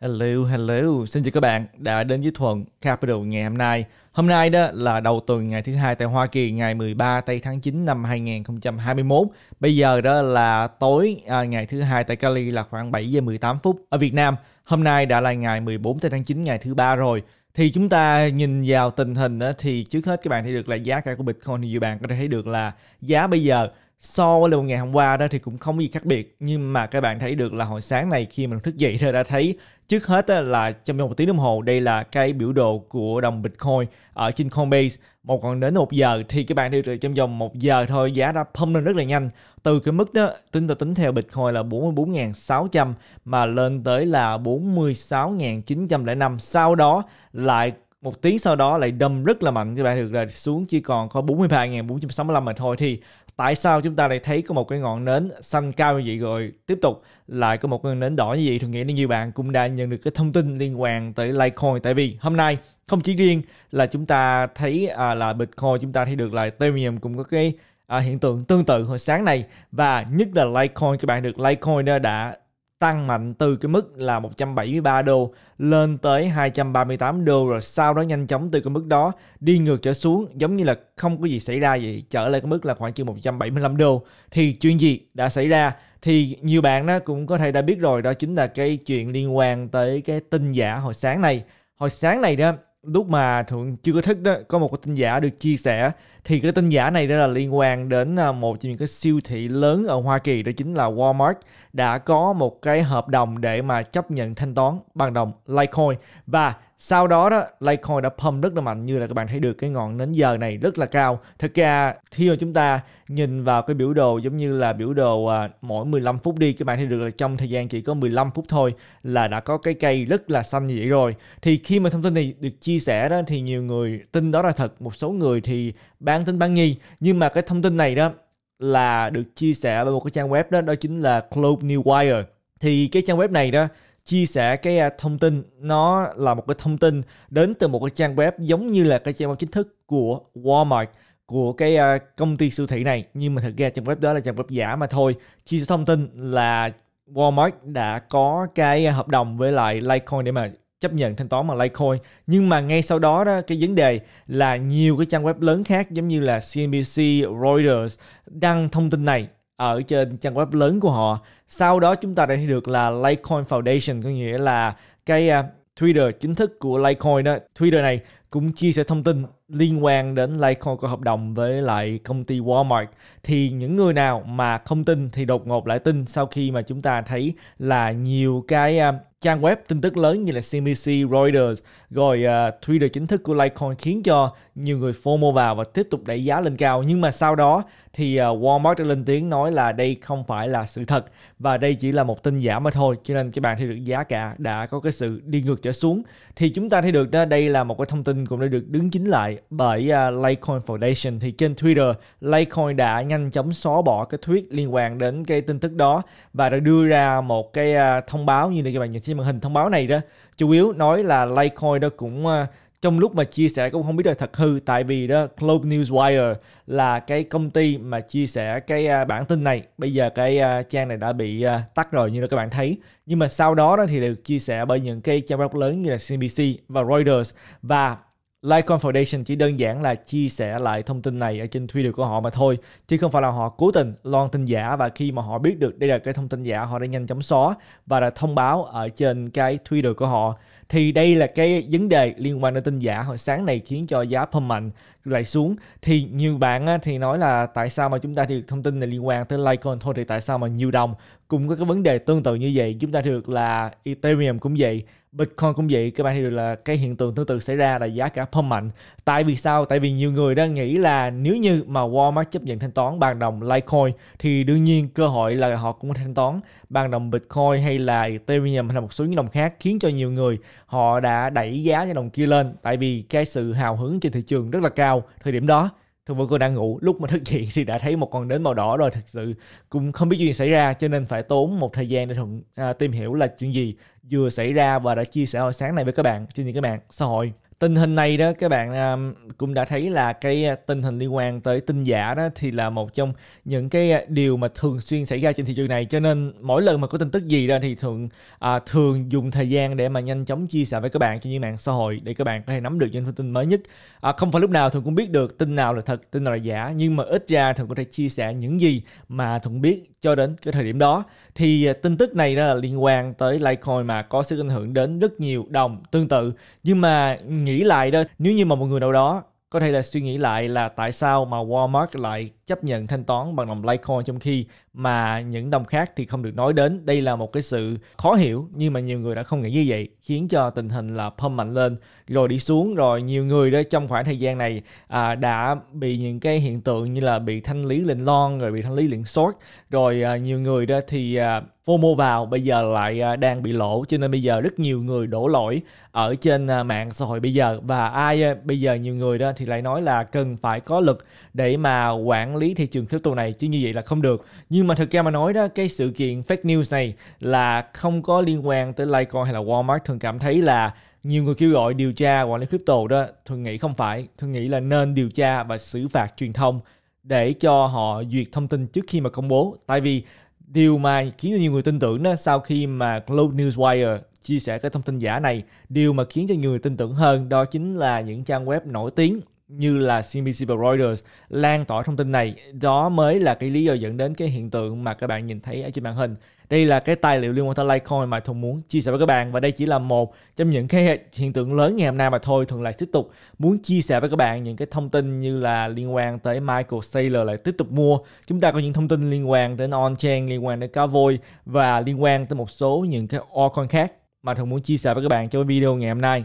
Hello, hello, xin chào các bạn đã đến với Thuận Capital ngày hôm nay. Hôm nay đó là đầu tuần ngày thứ hai tại Hoa Kỳ ngày 13 tây tháng 9 năm 2021. Bây giờ đó là tối à, ngày thứ hai tại Cali là khoảng 7 giờ 18 phút ở Việt Nam. Hôm nay đã là ngày 14 tây tháng 9 ngày thứ ba rồi. Thì chúng ta nhìn vào tình hình đó, thì trước hết các bạn thấy được là giá cả của Bitcoin thì nhiều bạn có thể thấy được là giá bây giờ so với ngày hôm qua đó thì cũng không gì khác biệt nhưng mà các bạn thấy được là hồi sáng này khi mình thức dậy thì đã thấy trước hết là trong vòng một tiếng đồng hồ đây là cái biểu đồ của đồng Bitcoin ở trên Coinbase một còn đến một giờ thì các bạn thấy được trong vòng một giờ thôi giá đã pump lên rất là nhanh từ cái mức đó tính tôi tính theo Bitcoin là 44.600 mà lên tới là 46.905 sau đó lại một tiếng sau đó lại đâm rất là mạnh các bạn được là xuống chỉ còn có 43.465 mà thôi thì tại sao chúng ta lại thấy có một cái ngọn nến xanh cao như vậy rồi tiếp tục lại có một ngọn nến đỏ như vậy thường nghĩ là nhiều bạn cũng đã nhận được cái thông tin liên quan tới Litecoin tại vì hôm nay không chỉ riêng là chúng ta thấy à, là Bitcoin chúng ta thấy được là Ethereum cũng có cái à, hiện tượng tương tự hồi sáng này và nhất là Litecoin các bạn được Litecoin đã tăng mạnh từ cái mức là 173 đô lên tới 238 đô rồi sau đó nhanh chóng từ cái mức đó đi ngược trở xuống giống như là không có gì xảy ra vậy trở lại cái mức là khoảng chừng 175 đô thì chuyện gì đã xảy ra thì nhiều bạn đó cũng có thể đã biết rồi đó chính là cái chuyện liên quan tới cái tin giả hồi sáng này hồi sáng này đó lúc mà thuận chưa có thức đó có một cái tin giả được chia sẻ thì cái tin giả này đó là liên quan đến à, một trong những cái siêu thị lớn ở Hoa Kỳ đó chính là Walmart đã có một cái hợp đồng để mà chấp nhận thanh toán bằng đồng Litecoin và sau đó đó Litecoin đã pump rất là mạnh như là các bạn thấy được cái ngọn nến giờ này rất là cao thực ra khi mà chúng ta nhìn vào cái biểu đồ giống như là biểu đồ à, mỗi 15 phút đi các bạn thấy được là trong thời gian chỉ có 15 phút thôi là đã có cái cây rất là xanh như vậy rồi thì khi mà thông tin này được chia sẻ đó thì nhiều người tin đó là thật một số người thì bán tin bán nghi nhưng mà cái thông tin này đó là được chia sẻ bởi một cái trang web đó đó chính là Globe New Wire thì cái trang web này đó chia sẻ cái à, thông tin nó là một cái thông tin đến từ một cái trang web giống như là cái trang web chính thức của Walmart của cái à, công ty siêu thị này nhưng mà thực ra trang web đó là trang web giả mà thôi chia sẻ thông tin là Walmart đã có cái hợp đồng với lại Litecoin để mà chấp nhận thanh toán bằng Litecoin nhưng mà ngay sau đó đó cái vấn đề là nhiều cái trang web lớn khác giống như là CNBC, Reuters đăng thông tin này ở trên trang web lớn của họ. Sau đó chúng ta đã thấy được là Litecoin Foundation có nghĩa là cái uh, Twitter chính thức của Litecoin đó. Twitter này cũng chia sẻ thông tin liên quan đến Litecoin có hợp đồng với lại công ty Walmart thì những người nào mà không tin thì đột ngột lại tin sau khi mà chúng ta thấy là nhiều cái uh, trang web tin tức lớn như là CNBC, Reuters rồi uh, Twitter chính thức của Litecoin khiến cho nhiều người FOMO vào và tiếp tục đẩy giá lên cao nhưng mà sau đó thì uh, Walmart đã lên tiếng nói là đây không phải là sự thật và đây chỉ là một tin giả mà thôi cho nên các bạn thấy được giá cả đã có cái sự đi ngược trở xuống thì chúng ta thấy được đó đây là một cái thông tin tin cũng đã được đứng chính lại bởi uh, Litecoin Foundation thì trên Twitter Litecoin đã nhanh chóng xóa bỏ cái thuyết liên quan đến cái tin tức đó và đã đưa ra một cái uh, thông báo như này các bạn nhìn trên màn hình thông báo này đó chủ yếu nói là Litecoin đó cũng uh, trong lúc mà chia sẻ cũng không biết được thật hư tại vì đó Globe Newswire là cái công ty mà chia sẻ cái bản tin này bây giờ cái trang này đã bị tắt rồi như là các bạn thấy nhưng mà sau đó đó thì được chia sẻ bởi những cái trang web lớn như là CNBC và Reuters và Litecoin Foundation chỉ đơn giản là chia sẻ lại thông tin này ở trên Twitter của họ mà thôi, chứ không phải là họ cố tình loan tin giả và khi mà họ biết được đây là cái thông tin giả họ đã nhanh chóng xóa và đã thông báo ở trên cái Twitter của họ. Thì đây là cái vấn đề liên quan đến tin giả hồi sáng này khiến cho giá pump mạnh lại xuống thì nhiều bạn á, thì nói là tại sao mà chúng ta được thông tin này liên quan tới Litecoin thôi thì tại sao mà nhiều đồng cũng có cái vấn đề tương tự như vậy chúng ta được là Ethereum cũng vậy Bitcoin cũng vậy các bạn thì được là cái hiện tượng tương tự xảy ra là giá cả pump mạnh tại vì sao tại vì nhiều người đang nghĩ là nếu như mà Walmart chấp nhận thanh toán bằng đồng Litecoin thì đương nhiên cơ hội là họ cũng thanh toán bằng đồng Bitcoin hay là Ethereum hay là một số những đồng khác khiến cho nhiều người họ đã đẩy giá cho đồng kia lên tại vì cái sự hào hứng trên thị trường rất là cao cao thời điểm đó thường vụ cô đang ngủ lúc mà thức dậy thì đã thấy một con nến màu đỏ rồi thật sự cũng không biết chuyện xảy ra cho nên phải tốn một thời gian để thuận à, tìm hiểu là chuyện gì vừa xảy ra và đã chia sẻ hồi sáng này với các bạn trên những các bạn xã hội tình hình này đó các bạn um, cũng đã thấy là cái à, tình hình liên quan tới tin giả đó thì là một trong những cái à, điều mà thường xuyên xảy ra trên thị trường này cho nên mỗi lần mà có tin tức gì đó thì thường à, thường dùng thời gian để mà nhanh chóng chia sẻ với các bạn trên những mạng xã hội để các bạn có thể nắm được những thông tin mới nhất à, không phải lúc nào thường cũng biết được tin nào là thật tin nào là giả nhưng mà ít ra thường có thể chia sẻ những gì mà thường biết cho đến cái thời điểm đó thì à, tin tức này đó là liên quan tới Litecoin mà có sức ảnh hưởng đến rất nhiều đồng tương tự nhưng mà nghĩ lại đó nếu như mà một người nào đó có thể là suy nghĩ lại là tại sao mà Walmart lại chấp nhận thanh toán bằng đồng Litecoin trong khi mà những đồng khác thì không được nói đến. Đây là một cái sự khó hiểu nhưng mà nhiều người đã không nghĩ như vậy khiến cho tình hình là pump mạnh lên rồi đi xuống rồi nhiều người đó trong khoảng thời gian này à, đã bị những cái hiện tượng như là bị thanh lý lệnh lon rồi bị thanh lý lệnh short rồi à, nhiều người đó thì à, FOMO vào bây giờ lại à, đang bị lỗ cho nên bây giờ rất nhiều người đổ lỗi ở trên à, mạng xã hội bây giờ và ai à, bây giờ nhiều người đó thì lại nói là cần phải có lực để mà quản lý thị trường crypto này chứ như vậy là không được nhưng mà thực ra mà nói đó cái sự kiện fake news này là không có liên quan tới Litecoin hay là Walmart thường cảm thấy là nhiều người kêu gọi điều tra quản lý crypto đó thường nghĩ không phải thường nghĩ là nên điều tra và xử phạt truyền thông để cho họ duyệt thông tin trước khi mà công bố tại vì điều mà khiến cho nhiều người tin tưởng đó sau khi mà Globe Newswire chia sẻ cái thông tin giả này điều mà khiến cho nhiều người tin tưởng hơn đó chính là những trang web nổi tiếng như là CNBC và Reuters lan tỏa thông tin này. Đó mới là cái lý do dẫn đến cái hiện tượng mà các bạn nhìn thấy ở trên màn hình. Đây là cái tài liệu liên quan tới Litecoin mà Thuận muốn chia sẻ với các bạn và đây chỉ là một trong những cái hiện tượng lớn ngày hôm nay mà thôi. Thuận lại tiếp tục muốn chia sẻ với các bạn những cái thông tin như là liên quan tới Michael Saylor lại tiếp tục mua. Chúng ta có những thông tin liên quan đến on-chain, liên quan đến cá voi và liên quan tới một số những cái altcoin khác mà Thuận muốn chia sẻ với các bạn trong video ngày hôm nay.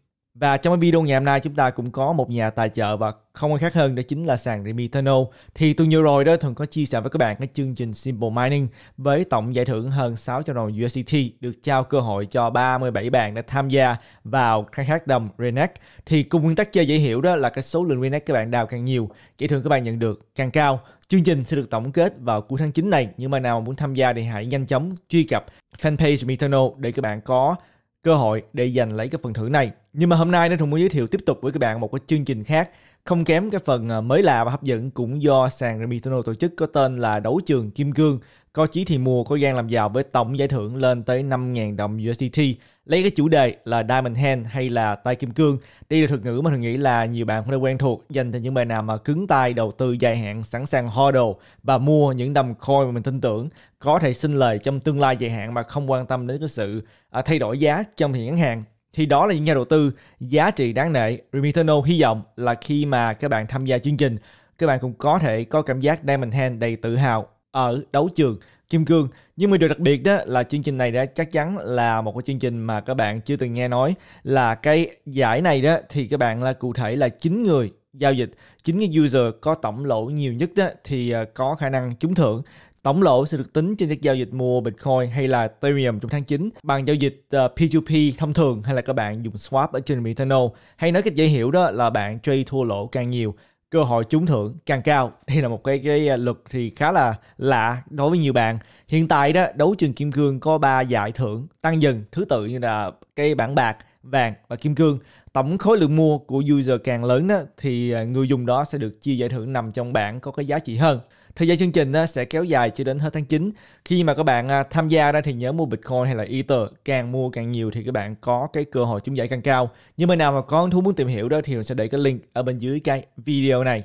Và trong cái video ngày hôm nay chúng ta cũng có một nhà tài trợ và không ai khác hơn đó chính là sàn Remitano. Thì tuần vừa rồi đó thường có chia sẻ với các bạn cái chương trình Simple Mining với tổng giải thưởng hơn 600 đồng USDT được trao cơ hội cho 37 bạn đã tham gia vào khai thác đồng Renex. Thì cùng nguyên tắc chơi dễ hiểu đó là cái số lượng Renex các bạn đào càng nhiều, giải thưởng các bạn nhận được càng cao. Chương trình sẽ được tổng kết vào cuối tháng 9 này. Nhưng mà nào muốn tham gia thì hãy nhanh chóng truy cập fanpage Remitano để các bạn có cơ hội để giành lấy cái phần thưởng này. Nhưng mà hôm nay Nên Thùng muốn giới thiệu tiếp tục với các bạn một cái chương trình khác không kém cái phần à, mới lạ và hấp dẫn cũng do sàn Remitano tổ chức có tên là Đấu trường Kim Cương. Có chí thì mua, có gian làm giàu với tổng giải thưởng lên tới 5.000 đồng USDT. Lấy cái chủ đề là Diamond Hand hay là tay kim cương. Đây là thuật ngữ mà Thường nghĩ là nhiều bạn cũng đã quen thuộc dành cho những bài nào mà cứng tay đầu tư dài hạn sẵn sàng hodl và mua những đồng coin mà mình tin tưởng có thể sinh lời trong tương lai dài hạn mà không quan tâm đến cái sự à, thay đổi giá trong thời ngắn hạn thì đó là những nhà đầu tư giá trị đáng nể. Remitano hy vọng là khi mà các bạn tham gia chương trình, các bạn cũng có thể có cảm giác Diamond Hand đầy tự hào ở đấu trường Kim Cương. Nhưng mà điều đặc biệt đó là chương trình này đã chắc chắn là một cái chương trình mà các bạn chưa từng nghe nói là cái giải này đó thì các bạn là cụ thể là 9 người giao dịch, 9 cái user có tổng lỗ nhiều nhất đó thì ờ, có khả năng trúng thưởng. Tổng lỗ sẽ được tính trên các giao dịch mua Bitcoin hay là Ethereum trong tháng 9 bằng giao dịch P2P ờ, thông thường hay là các bạn dùng swap ở trên Metano. Hay nói cách dễ hiểu đó là bạn trade thua lỗ càng nhiều, cơ hội trúng thưởng càng cao. Đây là một cái cái ờ, luật thì khá là lạ đối với nhiều bạn. Hiện tại đó, đấu trường kim cương có 3 giải thưởng tăng dần thứ tự như là cái bảng bạc, vàng và kim cương. Tổng khối lượng mua của user càng lớn đó, thì ờ, người dùng đó sẽ được chia giải thưởng nằm trong bảng có cái giá trị hơn. Thời gian chương trình ờ, sẽ kéo dài cho đến hết tháng 9. Khi mà các bạn ờ, tham gia ra thì nhớ mua Bitcoin hay là Ether, càng mua càng nhiều thì các bạn có cái cơ hội trúng giải càng cao. Nhưng mà nào mà có thú muốn tìm hiểu đó thì mình sẽ để cái link ở bên dưới cái video này.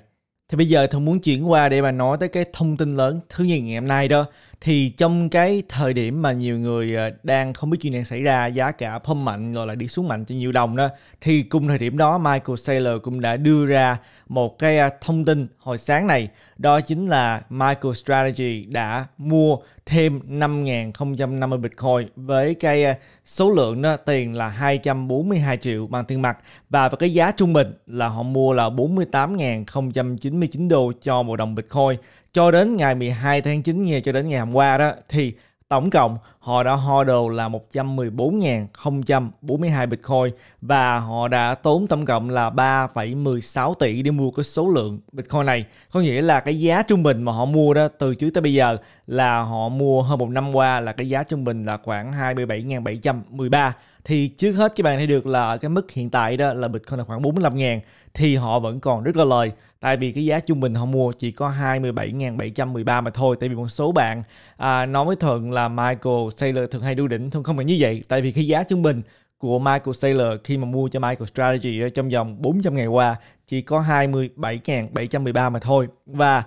Thì bây giờ Thông muốn chuyển qua để mà nói tới cái thông tin lớn thứ nhì ngày hôm nay đó thì trong cái thời điểm mà nhiều người ờ, đang không biết chuyện đang xảy ra giá cả pump mạnh rồi lại đi xuống mạnh cho nhiều đồng đó thì cùng thời điểm đó Michael Saylor cũng đã đưa ra một cái ờ, thông tin hồi sáng này đó chính là Michael Strategy đã mua thêm 5.050 Bitcoin với cái ờ, số lượng đó, tiền là 242 triệu bằng tiền mặt và với cái giá trung bình là họ mua là 48.099 đô cho một đồng Bitcoin cho đến ngày 12 tháng 9 nghe cho đến ngày hôm qua đó thì tổng cộng họ đã hodl là 114.042 Bitcoin và họ đã tốn tổng cộng là 3,16 tỷ để mua cái số lượng Bitcoin này. Có nghĩa là cái giá trung bình mà họ mua đó từ trước tới bây giờ là họ mua hơn một năm qua là cái giá trung bình là khoảng 27.713 thì trước hết các bạn thấy được là cái mức hiện tại đó là Bitcoin là khoảng 45 ngàn thì họ vẫn còn rất là lời tại vì cái giá trung bình họ mua chỉ có 27.713 mà thôi tại vì một số bạn à, nói với Thuận là Michael Saylor thường hay đu đỉnh Thuận không phải như vậy tại vì cái giá trung bình của Michael Saylor khi mà mua cho Michael Strategy trong vòng 400 ngày qua chỉ có 27.713 mà thôi và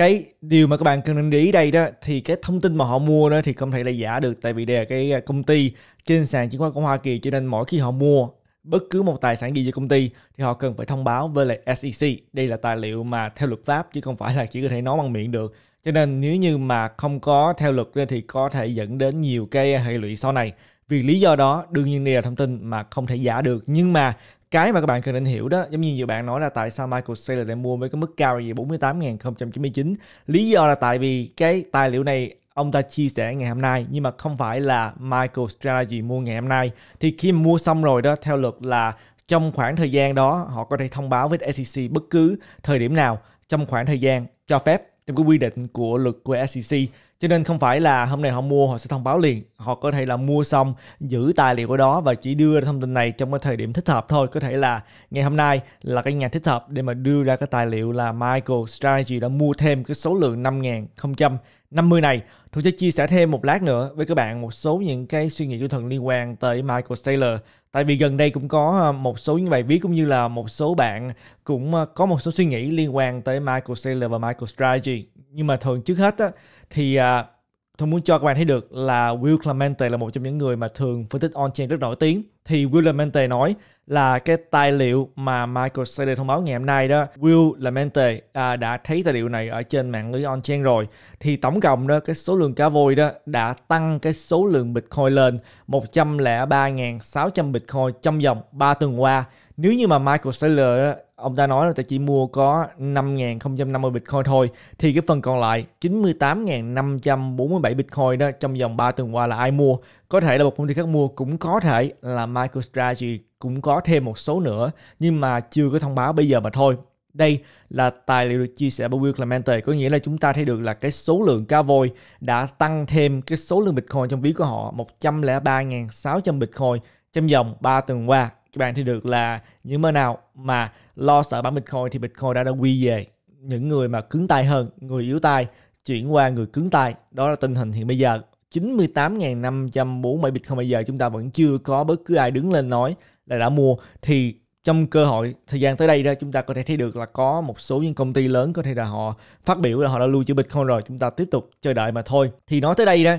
cái điều mà các bạn cần nên để ý đây đó thì cái thông tin mà họ mua đó thì không thể là giả được tại vì đây là cái à, công ty trên sàn chứng khoán của Hoa Kỳ cho nên mỗi khi họ mua bất cứ một tài sản gì cho công ty thì họ cần phải thông báo với lại SEC. Đây là tài liệu mà theo luật pháp chứ không phải là chỉ có thể nói bằng miệng được. Cho nên nếu như mà không có theo luật thì có thể dẫn đến nhiều cái hệ lụy sau này. Vì lý do đó đương nhiên đây là thông tin mà không thể giả được nhưng mà cái mà các bạn cần nên hiểu đó giống như nhiều bạn nói là tại sao Michael Saylor lại mua với cái mức cao gì 48.099 lý do là tại vì cái tài liệu này ông ta chia sẻ ngày hôm nay nhưng mà không phải là Michael Strategy mua ngày hôm nay thì khi mua xong rồi đó theo luật là trong khoảng thời gian đó họ có thể thông báo với SEC bất cứ thời điểm nào trong khoảng thời gian cho phép trong cái quy định của luật của SEC cho nên không phải là hôm nay họ mua họ sẽ thông báo liền họ có thể là mua xong giữ tài liệu của đó và chỉ đưa ra thông tin này trong cái thời điểm thích hợp thôi có thể là ngày hôm nay là cái ngày thích hợp để mà đưa ra cái tài liệu là Michael Strategy đã mua thêm cái số lượng 5.000 50 này. Tôi sẽ chia sẻ thêm một lát nữa với các bạn một số những cái suy nghĩ của Thần liên quan tới Michael Saylor. Tại vì gần đây cũng có ờ, một số những bài viết cũng như là một số bạn cũng ờ, có một số suy nghĩ liên quan tới Michael Saylor và Michael Strategy. Nhưng mà thường trước hết á, thì à, tôi muốn cho các bạn thấy được là Will Clemente là một trong những người mà thường phân tích on-chain rất nổi tiếng. Thì Will Clemente nói là cái tài liệu mà Michael Saylor thông báo ngày hôm nay đó, Will Clemente à, đã thấy tài liệu này ở trên mạng lưới on-chain rồi. Thì tổng cộng đó, cái số lượng cá voi đó đã tăng cái số lượng Bitcoin lên 103.600 Bitcoin trong vòng 3 tuần qua. Nếu như mà Michael Saylor ông ta nói là ta chỉ mua có 5.050 Bitcoin thôi thì cái phần còn lại 98.547 Bitcoin đó trong vòng 3 tuần qua là ai mua có thể là một công ty khác mua cũng có thể là MicroStrategy cũng có thêm một số nữa nhưng mà chưa có thông báo bây giờ mà thôi đây là tài liệu được chia sẻ bởi Will Clemente có nghĩa là chúng ta thấy được là cái số lượng cá voi đã tăng thêm cái số lượng Bitcoin trong ví của họ 103.600 Bitcoin trong vòng 3 tuần qua các bạn thì được là những mơ nào mà lo sợ bán Bitcoin thì Bitcoin đã đã quy về những người mà cứng tay hơn, người yếu tay chuyển qua người cứng tay. Đó là tình hình hiện bây giờ. 98.547 Bitcoin bây giờ chúng ta vẫn chưa có bất cứ ai đứng lên nói là đã mua thì trong cơ hội thời gian tới đây đó chúng ta có thể thấy được là có một số những công ty lớn có thể là họ phát biểu là họ đã lưu trữ Bitcoin rồi chúng ta tiếp tục chờ đợi mà thôi. Thì nói tới đây đó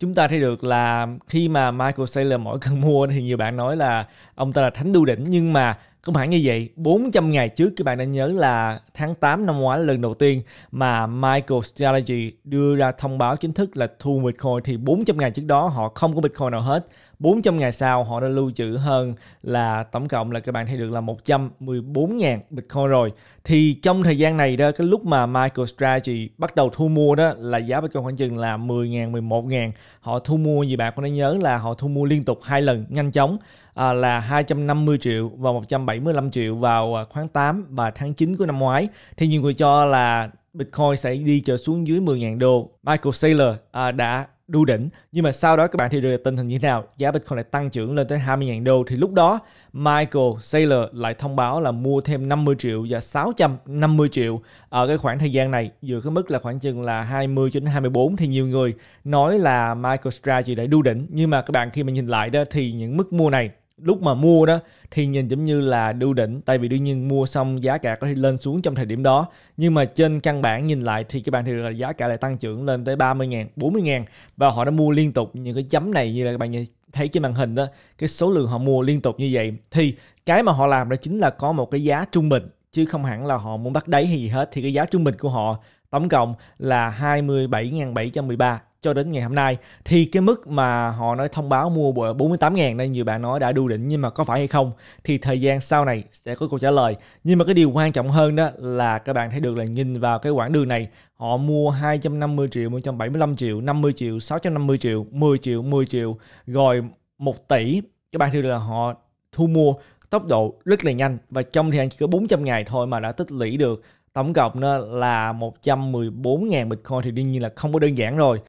chúng ta thấy được là khi mà Michael Saylor mỗi cần mua thì nhiều bạn nói là ông ta là thánh đu đỉnh nhưng mà cũng hẳn như vậy 400 ngày trước các bạn đã nhớ là tháng 8 năm ngoái lần đầu tiên mà Michael Strategy đưa ra thông báo chính thức là thu Bitcoin thì 400 ngày trước đó họ không có Bitcoin nào hết 400 ngày sau họ đã lưu trữ hơn là tổng cộng là các bạn thấy được là 114.000 Bitcoin rồi. Thì trong thời gian này đó, cái lúc mà Michael Strategy bắt đầu thu mua đó là giá Bitcoin khoảng chừng là 10.000, 11.000. Họ thu mua gì bạn cũng thể nhớ là họ thu mua liên tục hai lần nhanh chóng à, là 250 triệu và 175 triệu vào à, tháng 8 và tháng 9 của năm ngoái thì nhiều người cho là Bitcoin sẽ đi trở xuống dưới 10.000 đô. Michael Saylor à, đã đu đỉnh nhưng mà sau đó các bạn thì được tình hình như thế nào giá Bitcoin lại tăng trưởng lên tới 20.000 đô thì lúc đó Michael Saylor lại thông báo là mua thêm 50 triệu và 650 triệu ở cái khoảng thời gian này giữa cái mức là khoảng chừng là 20 đến 24 thì nhiều người nói là Michael Strategy đã đu đỉnh nhưng mà các bạn khi mà nhìn lại đó thì những mức mua này lúc mà mua đó thì nhìn giống như là đu đỉnh tại vì đương nhiên mua xong giá cả có thể lên xuống trong thời điểm đó nhưng mà trên căn bản nhìn lại thì các bạn thì là giá cả lại tăng trưởng lên tới 30 ngàn 40 ngàn và họ đã mua liên tục những cái chấm này như là các bạn thấy trên màn hình đó cái số lượng họ mua liên tục như vậy thì cái mà họ làm đó chính là có một cái giá trung bình chứ không hẳn là họ muốn bắt đáy hay gì hết thì cái giá trung bình của họ tổng cộng là 27.713 cho đến ngày hôm nay thì cái mức mà họ nói thông báo mua 48.000 đây nhiều bạn nói đã đu đỉnh nhưng mà có phải hay không thì thời gian sau này sẽ có câu trả lời nhưng mà cái điều quan trọng hơn đó là các bạn thấy được là nhìn vào cái quãng đường này họ mua 250 triệu 175 triệu 50 triệu 650 triệu 10 triệu 10 triệu rồi 1 tỷ các bạn thấy được là họ thu mua tốc độ rất là nhanh và trong thời gian chỉ có 400 ngày thôi mà đã tích lũy được tổng cộng nó là 114.000 Bitcoin thì đương nhiên là không có đơn giản rồi